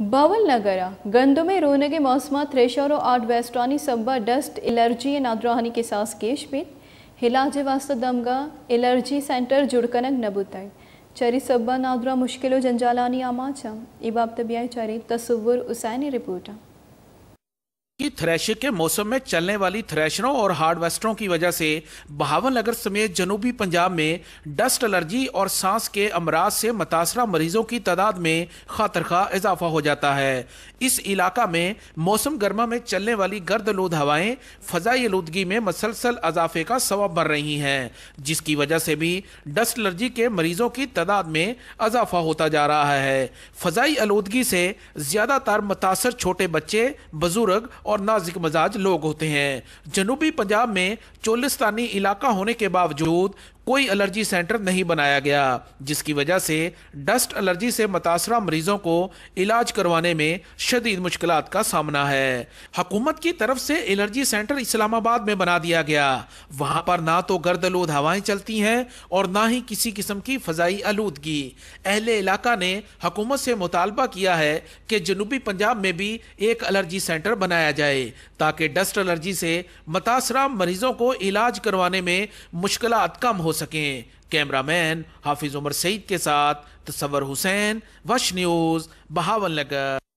नगर ಬಾವಲ್ನಗರ ಗಂದುಮೆ ರೋನಗೆ ಮೌಸಮ ಥ್ರೆಶರೋ ಆಟ್ ವೆಸ್ಟ್ರಾನಿ ಸಬ್ಬ ಡಸ್ಟ್ एलर्जी एंड आद्राहनी के सास केश में हिलाजे वास्ते दमगा एलर्जी सेंटर जुड़कनक नबुताई चरी सब्बा नादरा मुश्किलों जंजालानी आमाचा इबाब तबियाई चरी तस्वुर उसानी रिपोर्टा कि थ्रेशर के मौसम में चलने वाली थ्रेशरों और हार्डवेस्टरों की वजह से बहावन नगर समेत जनूबी पंजाब में डस्ट एलर्जी और सांस के अमराज से मुतासर मरीजों की तादाद में खातर खा इजाफा हो जाता है इस इलाका में मौसम गर्मा में चलने वाली गर्द लूद हवाएं फजाई आलूदगी में मसलसल अजाफे का सबब बन रही हैं जिसकी वजह से भी डस्ट एलर्जी के मरीजों की तादाद में अजाफा होता जा रहा है फजाई आलूदगी से ज़्यादातर मुतासर छोटे बच्चे बुजुर्ग और नाजिक मजाज लोग होते हैं जनूबी पंजाब में चोलिस्तानी इलाका होने के बावजूद कोई एलर्जी सेंटर नहीं बनाया गया जिसकी वजह से डस्ट एलर्जी से मुतासर मरीजों को इलाज करवाने में शदीद मुश्किल का सामना है हकूमत की तरफ से एलर्जी सेंटर इस्लामाबाद में बना दिया गया वहां पर ना तो गर्दलूद हवाएं चलती हैं और ना ही किसी किस्म की फजाई आलूदगी अहले इलाका ने हकूमत से मुतालबा किया है कि जनूबी पंजाब में भी एक एलर्जी सेंटर बनाया जाए ताकि डस्ट एलर्जी से मुतासरा मरीजों को इलाज करवाने में मुश्किल कम हो सकें कैमरामैन हाफिज़ उमर सईद के साथ तस्वर हुसैन वश न्यूज़ बहावल नगर